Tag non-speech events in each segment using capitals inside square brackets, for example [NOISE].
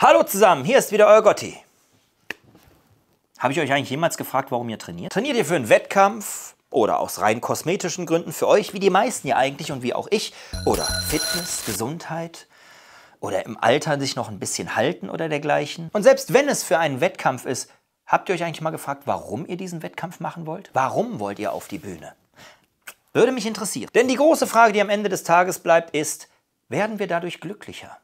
Hallo zusammen, hier ist wieder euer Gotti. Habe ich euch eigentlich jemals gefragt, warum ihr trainiert? Trainiert ihr für einen Wettkampf oder aus rein kosmetischen Gründen für euch, wie die meisten ja eigentlich und wie auch ich? Oder Fitness, Gesundheit oder im Alter sich noch ein bisschen halten oder dergleichen? Und selbst wenn es für einen Wettkampf ist, habt ihr euch eigentlich mal gefragt, warum ihr diesen Wettkampf machen wollt? Warum wollt ihr auf die Bühne? Würde mich interessieren. Denn die große Frage, die am Ende des Tages bleibt, ist, werden wir dadurch glücklicher?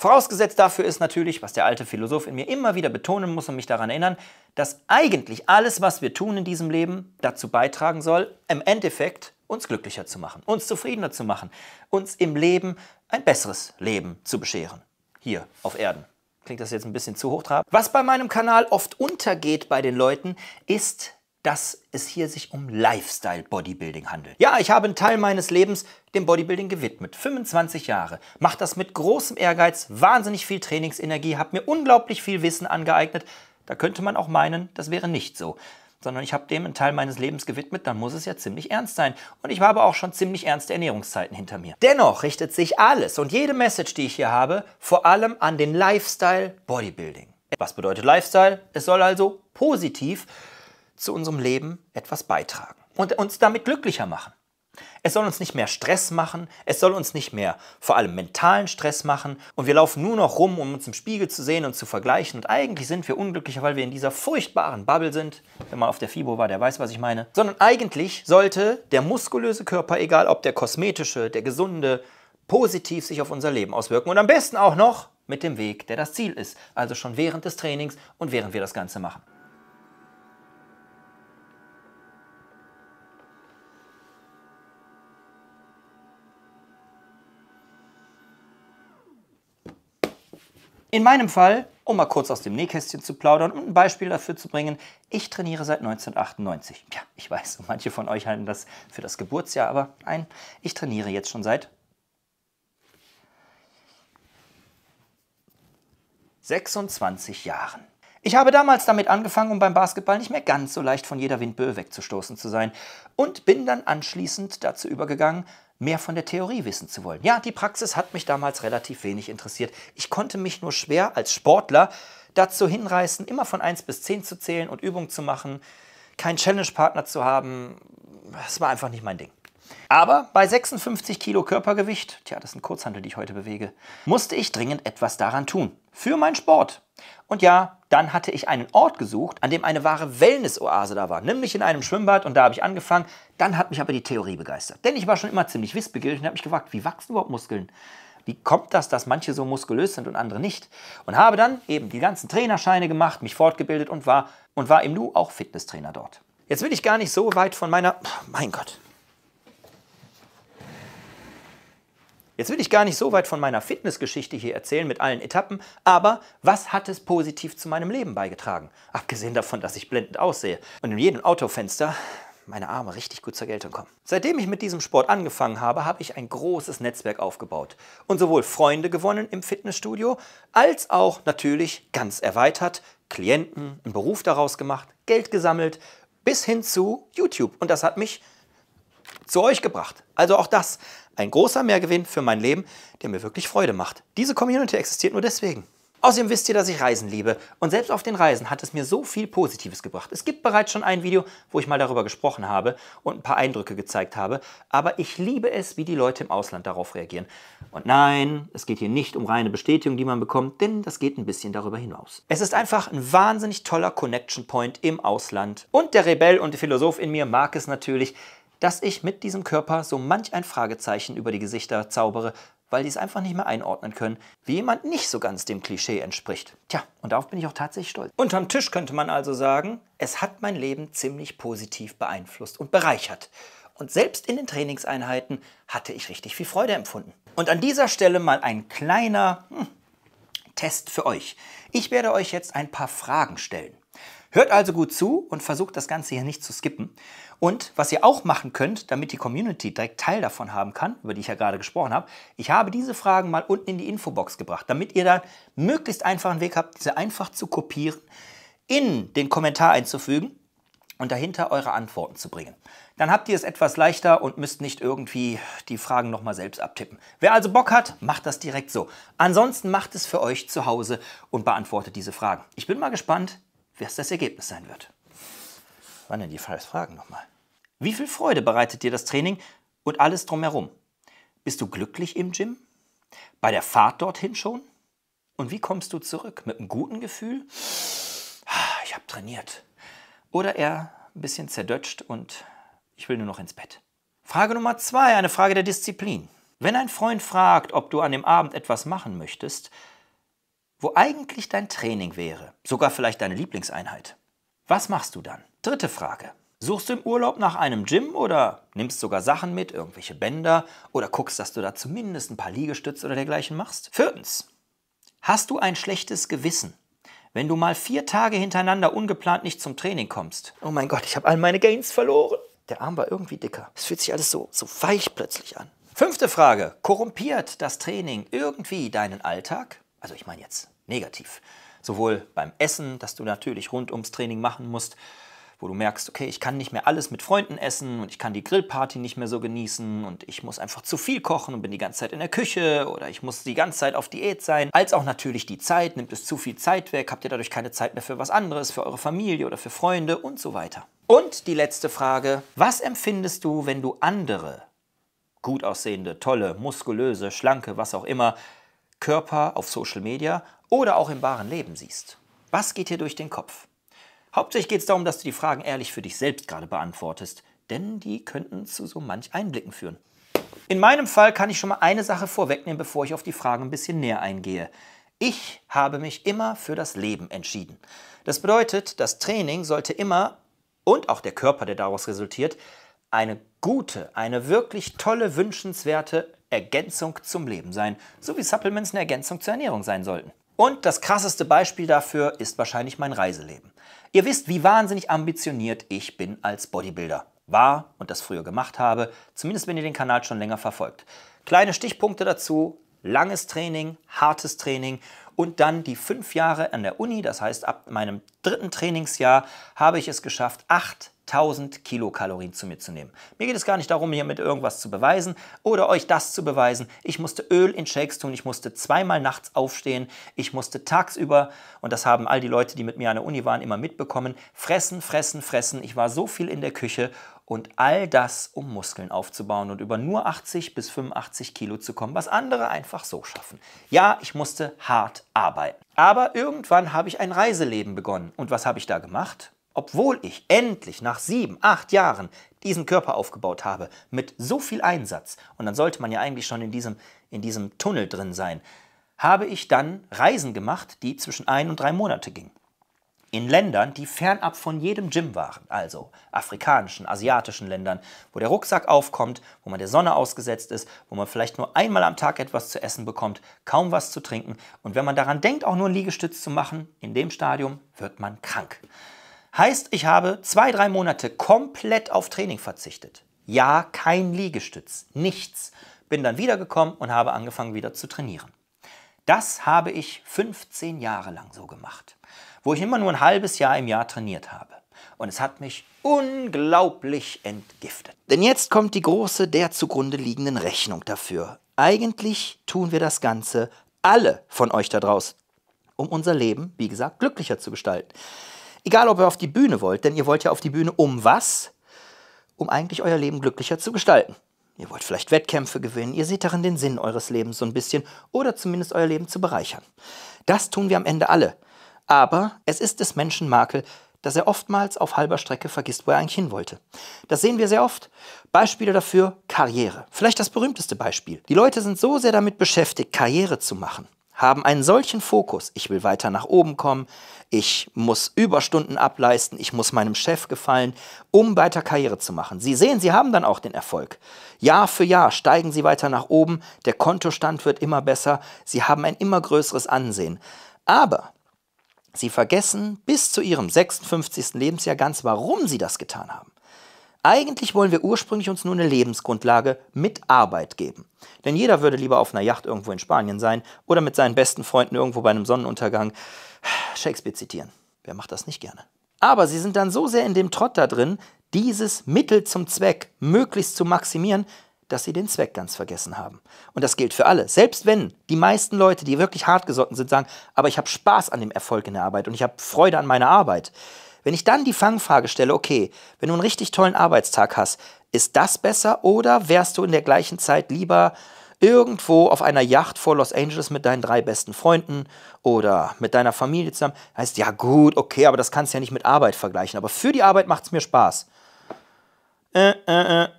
Vorausgesetzt dafür ist natürlich, was der alte Philosoph in mir immer wieder betonen muss und mich daran erinnern, dass eigentlich alles, was wir tun in diesem Leben, dazu beitragen soll, im Endeffekt uns glücklicher zu machen, uns zufriedener zu machen, uns im Leben ein besseres Leben zu bescheren. Hier auf Erden. Klingt das jetzt ein bisschen zu hochtrabend? Was bei meinem Kanal oft untergeht bei den Leuten, ist dass es hier sich um Lifestyle-Bodybuilding handelt. Ja, ich habe einen Teil meines Lebens dem Bodybuilding gewidmet. 25 Jahre. Mache das mit großem Ehrgeiz, wahnsinnig viel Trainingsenergie, habe mir unglaublich viel Wissen angeeignet. Da könnte man auch meinen, das wäre nicht so. Sondern ich habe dem einen Teil meines Lebens gewidmet, dann muss es ja ziemlich ernst sein. Und ich habe auch schon ziemlich ernste Ernährungszeiten hinter mir. Dennoch richtet sich alles und jede Message, die ich hier habe, vor allem an den Lifestyle Bodybuilding. Was bedeutet Lifestyle? Es soll also positiv zu unserem Leben etwas beitragen und uns damit glücklicher machen. Es soll uns nicht mehr Stress machen, es soll uns nicht mehr vor allem mentalen Stress machen und wir laufen nur noch rum, um uns im Spiegel zu sehen und zu vergleichen und eigentlich sind wir unglücklicher, weil wir in dieser furchtbaren Bubble sind. Wenn man auf der FIBO war, der weiß, was ich meine. Sondern eigentlich sollte der muskulöse Körper, egal ob der kosmetische, der gesunde, positiv sich auf unser Leben auswirken und am besten auch noch mit dem Weg, der das Ziel ist, also schon während des Trainings und während wir das Ganze machen. In meinem Fall, um mal kurz aus dem Nähkästchen zu plaudern und ein Beispiel dafür zu bringen, ich trainiere seit 1998. Ja, ich weiß, [LAUGHS] manche von euch halten das für das Geburtsjahr, aber nein, ich trainiere jetzt schon seit 26 Jahren. Ich habe damals damit angefangen, um beim Basketball nicht mehr ganz so leicht von jeder Windböe wegzustoßen zu sein und bin dann anschließend dazu übergegangen, mehr von der Theorie wissen zu wollen. Ja, die Praxis hat mich damals relativ wenig interessiert. Ich konnte mich nur schwer als Sportler dazu hinreißen, immer von 1 bis 10 zu zählen und Übungen zu machen, keinen Challenge-Partner zu haben. Das war einfach nicht mein Ding. Aber bei 56 Kilo Körpergewicht, tja, das sind Kurzhandel, die ich heute bewege, musste ich dringend etwas daran tun für meinen Sport. Und ja, dann hatte ich einen Ort gesucht, an dem eine wahre Wellness-Oase da war, nämlich in einem Schwimmbad und da habe ich angefangen. Dann hat mich aber die Theorie begeistert, denn ich war schon immer ziemlich wissbegierig und habe mich gefragt, wie wachsen überhaupt Muskeln? Wie kommt das, dass manche so muskulös sind und andere nicht? Und habe dann eben die ganzen Trainerscheine gemacht, mich fortgebildet und war und war im Nu auch Fitnesstrainer dort. Jetzt will ich gar nicht so weit von meiner, mein Gott, Jetzt will ich gar nicht so weit von meiner Fitnessgeschichte hier erzählen mit allen Etappen, aber was hat es positiv zu meinem Leben beigetragen? Abgesehen davon, dass ich blendend aussehe und in jedem Autofenster meine Arme richtig gut zur Geltung kommen. Seitdem ich mit diesem Sport angefangen habe, habe ich ein großes Netzwerk aufgebaut und sowohl Freunde gewonnen im Fitnessstudio, als auch natürlich ganz erweitert Klienten, einen Beruf daraus gemacht, Geld gesammelt, bis hin zu YouTube. Und das hat mich zu euch gebracht. Also auch das, ein großer Mehrgewinn für mein Leben, der mir wirklich Freude macht. Diese Community existiert nur deswegen. Außerdem wisst ihr, dass ich Reisen liebe und selbst auf den Reisen hat es mir so viel Positives gebracht. Es gibt bereits schon ein Video, wo ich mal darüber gesprochen habe und ein paar Eindrücke gezeigt habe, aber ich liebe es, wie die Leute im Ausland darauf reagieren. Und nein, es geht hier nicht um reine Bestätigung, die man bekommt, denn das geht ein bisschen darüber hinaus. Es ist einfach ein wahnsinnig toller Connection Point im Ausland und der Rebell und der Philosoph in mir mag es natürlich, dass ich mit diesem Körper so manch ein Fragezeichen über die Gesichter zaubere, weil die es einfach nicht mehr einordnen können, wie jemand nicht so ganz dem Klischee entspricht. Tja, und darauf bin ich auch tatsächlich stolz. Unterm Tisch könnte man also sagen, es hat mein Leben ziemlich positiv beeinflusst und bereichert. Und selbst in den Trainingseinheiten hatte ich richtig viel Freude empfunden. Und an dieser Stelle mal ein kleiner hm, Test für euch. Ich werde euch jetzt ein paar Fragen stellen. Hört also gut zu und versucht das Ganze hier nicht zu skippen. Und was ihr auch machen könnt, damit die Community direkt Teil davon haben kann, über die ich ja gerade gesprochen habe, ich habe diese Fragen mal unten in die Infobox gebracht, damit ihr dann möglichst einfachen Weg habt, diese einfach zu kopieren, in den Kommentar einzufügen und dahinter eure Antworten zu bringen. Dann habt ihr es etwas leichter und müsst nicht irgendwie die Fragen nochmal selbst abtippen. Wer also Bock hat, macht das direkt so. Ansonsten macht es für euch zu Hause und beantwortet diese Fragen. Ich bin mal gespannt, was das Ergebnis sein wird. Wann denn die falschen Fragen nochmal? Wie viel Freude bereitet dir das Training und alles drumherum? Bist du glücklich im Gym? Bei der Fahrt dorthin schon? Und wie kommst du zurück? Mit einem guten Gefühl? Ah, ich habe trainiert. Oder eher ein bisschen zerdutscht und ich will nur noch ins Bett. Frage Nummer zwei, eine Frage der Disziplin. Wenn ein Freund fragt, ob du an dem Abend etwas machen möchtest, wo eigentlich dein Training wäre, sogar vielleicht deine Lieblingseinheit. Was machst du dann? Dritte Frage. Suchst du im Urlaub nach einem Gym oder nimmst sogar Sachen mit, irgendwelche Bänder oder guckst, dass du da zumindest ein paar Liegestütze oder dergleichen machst? Viertens. Hast du ein schlechtes Gewissen, wenn du mal vier Tage hintereinander ungeplant nicht zum Training kommst? Oh mein Gott, ich habe all meine Gains verloren. Der Arm war irgendwie dicker. Es fühlt sich alles so, so weich plötzlich an. Fünfte Frage. Korrumpiert das Training irgendwie deinen Alltag? Also ich meine jetzt negativ. Sowohl beim Essen, das du natürlich rund ums Training machen musst, wo du merkst, okay, ich kann nicht mehr alles mit Freunden essen und ich kann die Grillparty nicht mehr so genießen und ich muss einfach zu viel kochen und bin die ganze Zeit in der Küche oder ich muss die ganze Zeit auf Diät sein, als auch natürlich die Zeit, nimmt es zu viel Zeit weg, habt ihr dadurch keine Zeit mehr für was anderes, für eure Familie oder für Freunde und so weiter. Und die letzte Frage, was empfindest du, wenn du andere gut aussehende, tolle, muskulöse, schlanke, was auch immer, Körper auf Social Media oder auch im wahren Leben siehst. Was geht hier durch den Kopf? Hauptsächlich geht es darum, dass du die Fragen ehrlich für dich selbst gerade beantwortest, denn die könnten zu so manch Einblicken führen. In meinem Fall kann ich schon mal eine Sache vorwegnehmen, bevor ich auf die Fragen ein bisschen näher eingehe. Ich habe mich immer für das Leben entschieden. Das bedeutet, das Training sollte immer und auch der Körper, der daraus resultiert, eine gute, eine wirklich tolle, wünschenswerte Ergänzung zum Leben sein, so wie Supplements eine Ergänzung zur Ernährung sein sollten. Und das krasseste Beispiel dafür ist wahrscheinlich mein Reiseleben. Ihr wisst, wie wahnsinnig ambitioniert ich bin als Bodybuilder. War und das früher gemacht habe, zumindest wenn ihr den Kanal schon länger verfolgt. Kleine Stichpunkte dazu, langes Training, hartes Training und dann die fünf Jahre an der Uni, das heißt ab meinem dritten Trainingsjahr habe ich es geschafft, acht 1000 Kilokalorien zu mir zu nehmen. Mir geht es gar nicht darum, hiermit irgendwas zu beweisen oder euch das zu beweisen. Ich musste Öl in Shakes tun, ich musste zweimal nachts aufstehen, ich musste tagsüber, und das haben all die Leute, die mit mir an der Uni waren, immer mitbekommen, fressen, fressen, fressen. Ich war so viel in der Küche und all das, um Muskeln aufzubauen und über nur 80 bis 85 Kilo zu kommen, was andere einfach so schaffen. Ja, ich musste hart arbeiten. Aber irgendwann habe ich ein Reiseleben begonnen. Und was habe ich da gemacht? obwohl ich endlich nach sieben, acht Jahren diesen Körper aufgebaut habe, mit so viel Einsatz, und dann sollte man ja eigentlich schon in diesem, in diesem Tunnel drin sein, habe ich dann Reisen gemacht, die zwischen ein und drei Monate gingen. In Ländern, die fernab von jedem Gym waren, also afrikanischen, asiatischen Ländern, wo der Rucksack aufkommt, wo man der Sonne ausgesetzt ist, wo man vielleicht nur einmal am Tag etwas zu essen bekommt, kaum was zu trinken und wenn man daran denkt, auch nur einen Liegestütz zu machen, in dem Stadium wird man krank. Heißt, ich habe zwei, drei Monate komplett auf Training verzichtet. Ja, kein Liegestütz, nichts. Bin dann wiedergekommen und habe angefangen wieder zu trainieren. Das habe ich 15 Jahre lang so gemacht, wo ich immer nur ein halbes Jahr im Jahr trainiert habe. Und es hat mich unglaublich entgiftet. Denn jetzt kommt die große der zugrunde liegenden Rechnung dafür. Eigentlich tun wir das Ganze, alle von euch da draußen, um unser Leben, wie gesagt, glücklicher zu gestalten. Egal, ob ihr auf die Bühne wollt, denn ihr wollt ja auf die Bühne um was? Um eigentlich euer Leben glücklicher zu gestalten. Ihr wollt vielleicht Wettkämpfe gewinnen, ihr seht darin den Sinn eures Lebens so ein bisschen oder zumindest euer Leben zu bereichern. Das tun wir am Ende alle. Aber es ist des Menschen Makel, dass er oftmals auf halber Strecke vergisst, wo er eigentlich hin wollte. Das sehen wir sehr oft. Beispiele dafür Karriere. Vielleicht das berühmteste Beispiel. Die Leute sind so sehr damit beschäftigt, Karriere zu machen, haben einen solchen Fokus, ich will weiter nach oben kommen, ich muss Überstunden ableisten, ich muss meinem Chef gefallen, um weiter Karriere zu machen. Sie sehen, Sie haben dann auch den Erfolg. Jahr für Jahr steigen Sie weiter nach oben, der Kontostand wird immer besser, Sie haben ein immer größeres Ansehen. Aber Sie vergessen bis zu Ihrem 56. Lebensjahr ganz, warum Sie das getan haben. Eigentlich wollen wir ursprünglich uns nur eine Lebensgrundlage mit Arbeit geben. Denn jeder würde lieber auf einer Yacht irgendwo in Spanien sein oder mit seinen besten Freunden irgendwo bei einem Sonnenuntergang Shakespeare zitieren. Wer macht das nicht gerne? Aber sie sind dann so sehr in dem Trott da drin, dieses Mittel zum Zweck möglichst zu maximieren, dass sie den Zweck ganz vergessen haben. Und das gilt für alle. Selbst wenn die meisten Leute, die wirklich hartgesotten sind, sagen, aber ich habe Spaß an dem Erfolg in der Arbeit und ich habe Freude an meiner Arbeit, wenn ich dann die Fangfrage stelle, okay, wenn du einen richtig tollen Arbeitstag hast, ist das besser oder wärst du in der gleichen Zeit lieber irgendwo auf einer Yacht vor Los Angeles mit deinen drei besten Freunden oder mit deiner Familie zusammen? Heißt, ja gut, okay, aber das kannst du ja nicht mit Arbeit vergleichen, aber für die Arbeit macht es mir Spaß. Äh, äh,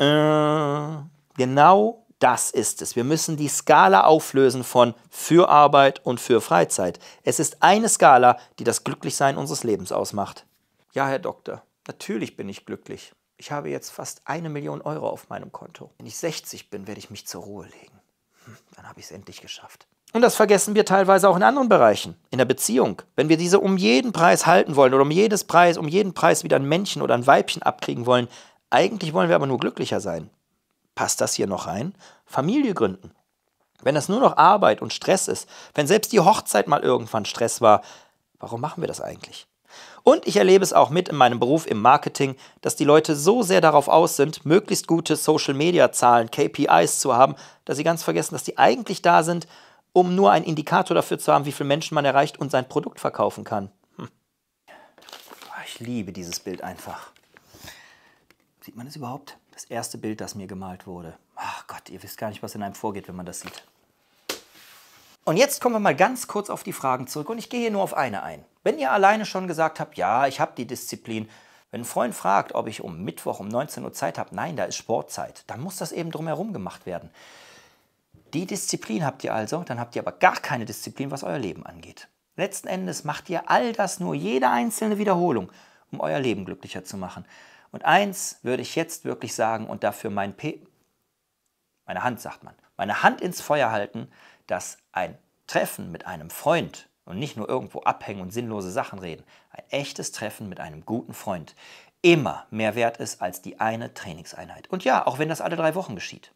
äh, äh. Genau das ist es. Wir müssen die Skala auflösen von für Arbeit und für Freizeit. Es ist eine Skala, die das Glücklichsein unseres Lebens ausmacht. Ja, Herr Doktor, natürlich bin ich glücklich. Ich habe jetzt fast eine Million Euro auf meinem Konto. Wenn ich 60 bin, werde ich mich zur Ruhe legen. Hm, dann habe ich es endlich geschafft. Und das vergessen wir teilweise auch in anderen Bereichen, in der Beziehung. Wenn wir diese um jeden Preis halten wollen oder um jedes Preis, um jeden Preis wieder ein Männchen oder ein Weibchen abkriegen wollen, eigentlich wollen wir aber nur glücklicher sein. Passt das hier noch rein? Familie gründen. Wenn das nur noch Arbeit und Stress ist, wenn selbst die Hochzeit mal irgendwann Stress war, warum machen wir das eigentlich? Und ich erlebe es auch mit in meinem Beruf im Marketing, dass die Leute so sehr darauf aus sind, möglichst gute Social-Media-Zahlen, KPIs zu haben, dass sie ganz vergessen, dass die eigentlich da sind, um nur einen Indikator dafür zu haben, wie viele Menschen man erreicht und sein Produkt verkaufen kann. Hm. Ah, ich liebe dieses Bild einfach. Sieht man es überhaupt? Das erste Bild, das mir gemalt wurde. Ach Gott, ihr wisst gar nicht, was in einem vorgeht, wenn man das sieht. Und jetzt kommen wir mal ganz kurz auf die Fragen zurück und ich gehe hier nur auf eine ein. Wenn ihr alleine schon gesagt habt, ja, ich habe die Disziplin, wenn ein Freund fragt, ob ich um Mittwoch um 19 Uhr Zeit habe, nein, da ist Sportzeit, dann muss das eben drumherum gemacht werden. Die Disziplin habt ihr also, dann habt ihr aber gar keine Disziplin, was euer Leben angeht. Letzten Endes macht ihr all das nur, jede einzelne Wiederholung, um euer Leben glücklicher zu machen. Und eins würde ich jetzt wirklich sagen und dafür mein P meine Hand sagt man, meine Hand ins Feuer halten, dass ein Treffen mit einem Freund und nicht nur irgendwo abhängen und sinnlose Sachen reden, ein echtes Treffen mit einem guten Freund immer mehr wert ist als die eine Trainingseinheit. Und ja, auch wenn das alle drei Wochen geschieht.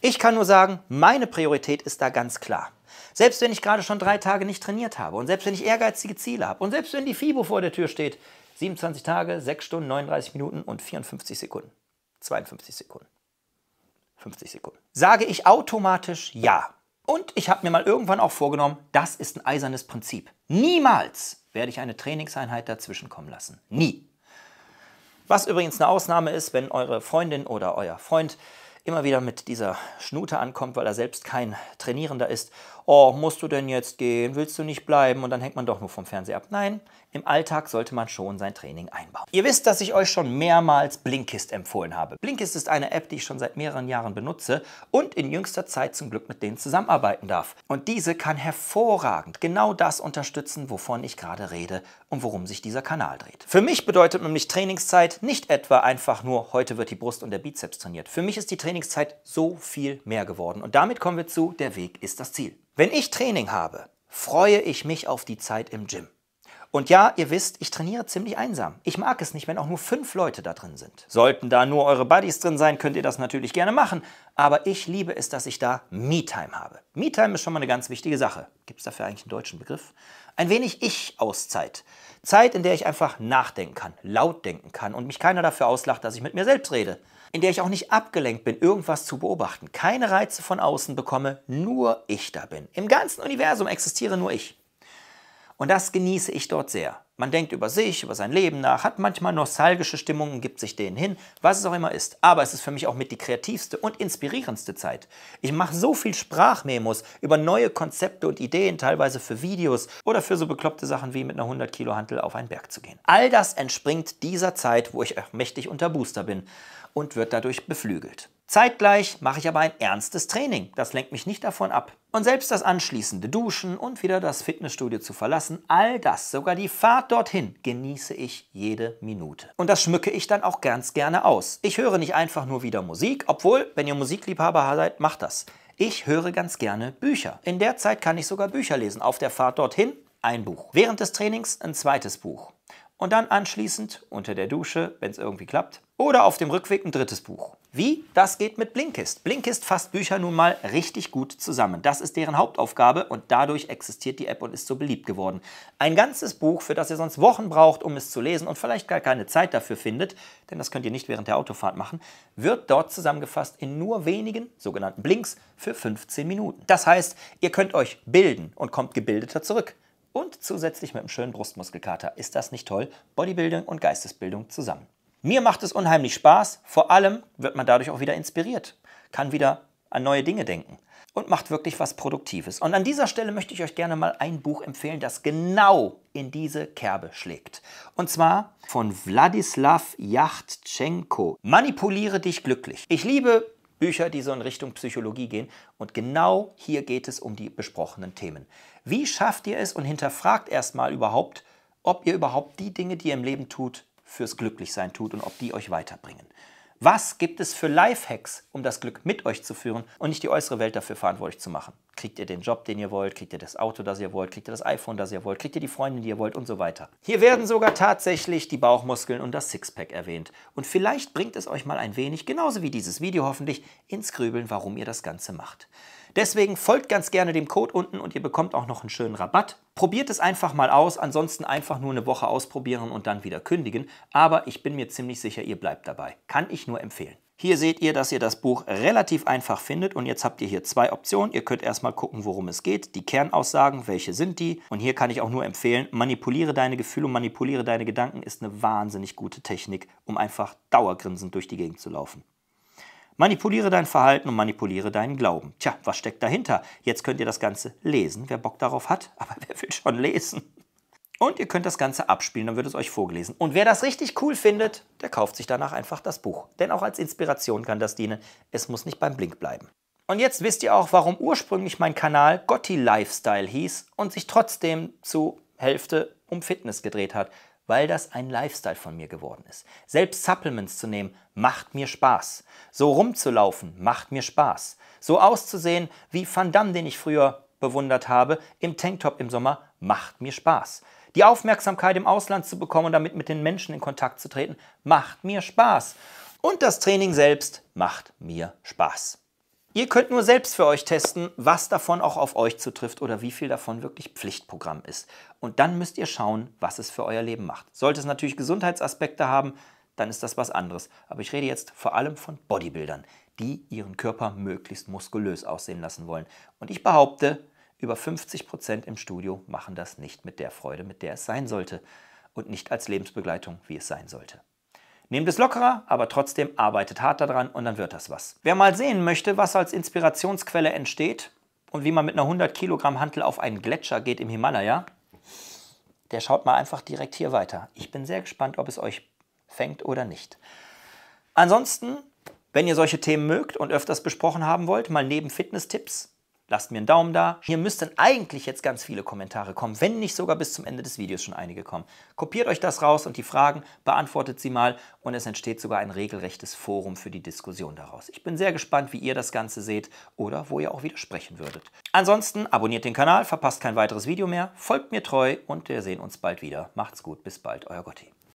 Ich kann nur sagen, meine Priorität ist da ganz klar. Selbst wenn ich gerade schon drei Tage nicht trainiert habe und selbst wenn ich ehrgeizige Ziele habe und selbst wenn die FIBO vor der Tür steht, 27 Tage, 6 Stunden, 39 Minuten und 54 Sekunden. 52 Sekunden. 50 Sekunden. Sage ich automatisch Ja. Und ich habe mir mal irgendwann auch vorgenommen, das ist ein eisernes Prinzip. Niemals werde ich eine Trainingseinheit dazwischenkommen lassen. Nie. Was übrigens eine Ausnahme ist, wenn eure Freundin oder euer Freund immer wieder mit dieser Schnute ankommt, weil er selbst kein Trainierender ist. Oh, musst du denn jetzt gehen? Willst du nicht bleiben? Und dann hängt man doch nur vom Fernseher ab. Nein, im Alltag sollte man schon sein Training einbauen. Ihr wisst, dass ich euch schon mehrmals Blinkist empfohlen habe. Blinkist ist eine App, die ich schon seit mehreren Jahren benutze und in jüngster Zeit zum Glück mit denen zusammenarbeiten darf. Und diese kann hervorragend genau das unterstützen, wovon ich gerade rede und worum sich dieser Kanal dreht. Für mich bedeutet nämlich Trainingszeit nicht etwa einfach nur, heute wird die Brust und der Bizeps trainiert. Für mich ist die Trainingszeit Trainingszeit so viel mehr geworden. Und damit kommen wir zu, der Weg ist das Ziel. Wenn ich Training habe, freue ich mich auf die Zeit im Gym. Und ja, ihr wisst, ich trainiere ziemlich einsam. Ich mag es nicht, wenn auch nur fünf Leute da drin sind. Sollten da nur eure Buddies drin sein, könnt ihr das natürlich gerne machen. Aber ich liebe es, dass ich da Me-Time habe. Me-Time ist schon mal eine ganz wichtige Sache. Gibt es dafür eigentlich einen deutschen Begriff? Ein wenig Ich-Auszeit. Zeit, in der ich einfach nachdenken kann, laut denken kann und mich keiner dafür auslacht, dass ich mit mir selbst rede in der ich auch nicht abgelenkt bin, irgendwas zu beobachten, keine Reize von außen bekomme, nur ich da bin. Im ganzen Universum existiere nur ich. Und das genieße ich dort sehr. Man denkt über sich, über sein Leben nach, hat manchmal nostalgische Stimmungen, gibt sich denen hin, was es auch immer ist. Aber es ist für mich auch mit die kreativste und inspirierendste Zeit. Ich mache so viel Sprachmemos über neue Konzepte und Ideen, teilweise für Videos oder für so bekloppte Sachen wie mit einer 100 Kilo Hantel auf einen Berg zu gehen. All das entspringt dieser Zeit, wo ich äh, mächtig unter Booster bin und wird dadurch beflügelt. Zeitgleich mache ich aber ein ernstes Training. Das lenkt mich nicht davon ab. Und selbst das anschließende Duschen und wieder das Fitnessstudio zu verlassen, all das, sogar die Fahrt dorthin, genieße ich jede Minute. Und das schmücke ich dann auch ganz gerne aus. Ich höre nicht einfach nur wieder Musik, obwohl, wenn ihr Musikliebhaber seid, macht das. Ich höre ganz gerne Bücher. In der Zeit kann ich sogar Bücher lesen. Auf der Fahrt dorthin ein Buch. Während des Trainings ein zweites Buch. Und dann anschließend unter der Dusche, wenn es irgendwie klappt, oder auf dem Rückweg ein drittes Buch. Wie? Das geht mit Blinkist. Blinkist fasst Bücher nun mal richtig gut zusammen. Das ist deren Hauptaufgabe und dadurch existiert die App und ist so beliebt geworden. Ein ganzes Buch, für das ihr sonst Wochen braucht, um es zu lesen und vielleicht gar keine Zeit dafür findet, denn das könnt ihr nicht während der Autofahrt machen, wird dort zusammengefasst in nur wenigen sogenannten Blinks für 15 Minuten. Das heißt, ihr könnt euch bilden und kommt gebildeter zurück. Und zusätzlich mit einem schönen Brustmuskelkater. Ist das nicht toll? Bodybuilding und Geistesbildung zusammen. Mir macht es unheimlich Spaß, vor allem wird man dadurch auch wieder inspiriert, kann wieder an neue Dinge denken und macht wirklich was Produktives. Und an dieser Stelle möchte ich euch gerne mal ein Buch empfehlen, das genau in diese Kerbe schlägt. Und zwar von Wladislav Yachtschenko. Manipuliere dich glücklich. Ich liebe Bücher, die so in Richtung Psychologie gehen. Und genau hier geht es um die besprochenen Themen. Wie schafft ihr es und hinterfragt erstmal überhaupt, ob ihr überhaupt die Dinge, die ihr im Leben tut, fürs Glücklichsein tut und ob die euch weiterbringen. Was gibt es für Lifehacks, um das Glück mit euch zu führen und nicht die äußere Welt dafür verantwortlich zu machen? Kriegt ihr den Job, den ihr wollt? Kriegt ihr das Auto, das ihr wollt? Kriegt ihr das iPhone, das ihr wollt? Kriegt ihr die Freundin, die ihr wollt? Und so weiter. Hier werden sogar tatsächlich die Bauchmuskeln und das Sixpack erwähnt. Und vielleicht bringt es euch mal ein wenig, genauso wie dieses Video hoffentlich, ins Grübeln, warum ihr das Ganze macht. Deswegen folgt ganz gerne dem Code unten und ihr bekommt auch noch einen schönen Rabatt. Probiert es einfach mal aus, ansonsten einfach nur eine Woche ausprobieren und dann wieder kündigen. Aber ich bin mir ziemlich sicher, ihr bleibt dabei. Kann ich nur empfehlen. Hier seht ihr, dass ihr das Buch relativ einfach findet und jetzt habt ihr hier zwei Optionen. Ihr könnt erstmal gucken, worum es geht, die Kernaussagen, welche sind die. Und hier kann ich auch nur empfehlen, manipuliere deine Gefühle und manipuliere deine Gedanken ist eine wahnsinnig gute Technik, um einfach dauergrinsend durch die Gegend zu laufen. Manipuliere dein Verhalten und manipuliere deinen Glauben. Tja, was steckt dahinter? Jetzt könnt ihr das Ganze lesen, wer Bock darauf hat, [LAUGHS] aber wer will schon lesen? Und ihr könnt das Ganze abspielen, dann wird es euch vorgelesen. Und wer das richtig cool findet, der kauft sich danach einfach das Buch. Denn auch als Inspiration kann das dienen. Es muss nicht beim Blink bleiben. Und jetzt wisst ihr auch, warum ursprünglich mein Kanal Gotti Lifestyle hieß und sich trotzdem zu Hälfte um Fitness gedreht hat weil das ein Lifestyle von mir geworden ist. Selbst Supplements zu nehmen, macht mir Spaß. So rumzulaufen, macht mir Spaß. So auszusehen wie Van Damme, den ich früher bewundert habe, im Tanktop im Sommer, macht mir Spaß. Die Aufmerksamkeit im Ausland zu bekommen und damit mit den Menschen in Kontakt zu treten, macht mir Spaß. Und das Training selbst macht mir Spaß. Ihr könnt nur selbst für euch testen, was davon auch auf euch zutrifft oder wie viel davon wirklich Pflichtprogramm ist. Und dann müsst ihr schauen, was es für euer Leben macht. Sollte es natürlich Gesundheitsaspekte haben, dann ist das was anderes. Aber ich rede jetzt vor allem von Bodybuildern, die ihren Körper möglichst muskulös aussehen lassen wollen. Und ich behaupte, über 50% Prozent im Studio machen das nicht mit der Freude, mit der es sein sollte. Und nicht als Lebensbegleitung, wie es sein sollte. Nehmt es lockerer, aber trotzdem arbeitet hart daran und dann wird das was. Wer mal sehen möchte, was als Inspirationsquelle entsteht und wie man mit einer 100 Kilogramm Hantel auf einen Gletscher geht im Himalaya, der schaut mal einfach direkt hier weiter. Ich bin sehr gespannt, ob es euch fängt oder nicht. Ansonsten, wenn ihr solche Themen mögt und öfters besprochen haben wollt, mal neben Fitness-Tipps lasst mir einen Daumen da. Hier müssten eigentlich jetzt ganz viele Kommentare kommen, wenn nicht sogar bis zum Ende des Videos schon einige kommen. Kopiert euch das raus und die Fragen, beantwortet sie mal und es entsteht sogar ein regelrechtes Forum für die Diskussion daraus. Ich bin sehr gespannt, wie ihr das Ganze seht oder wo ihr auch widersprechen würdet. Ansonsten abonniert den Kanal, verpasst kein weiteres Video mehr, folgt mir treu und wir sehen uns bald wieder. Macht's gut, bis bald, euer Gotti.